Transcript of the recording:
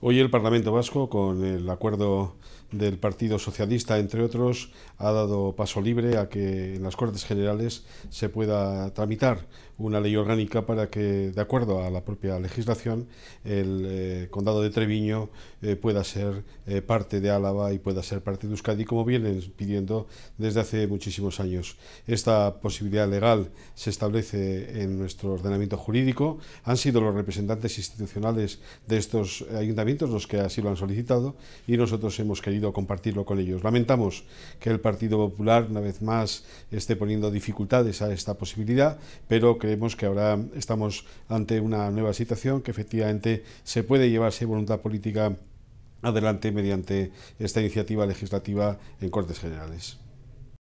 Hoy el Parlamento Vasco, con el acuerdo del Partido Socialista, entre otros, ha dado paso libre a que en las Cortes Generales se pueda tramitar una ley orgánica para que, de acuerdo a la propia legislación, el eh, condado de Treviño eh, pueda ser eh, parte de Álava y pueda ser parte de Euskadi, como vienen pidiendo desde hace muchísimos años. Esta posibilidad legal se establece en nuestro ordenamiento jurídico. Han sido los representantes institucionales de estos ayuntamientos los que así lo han solicitado, y nosotros hemos querido compartirlo con ellos. Lamentamos que el Partido Popular, una vez más, esté poniendo dificultades a esta posibilidad, pero creemos que ahora estamos ante una nueva situación que efectivamente se puede llevarse voluntad política adelante mediante esta iniciativa legislativa en Cortes Generales.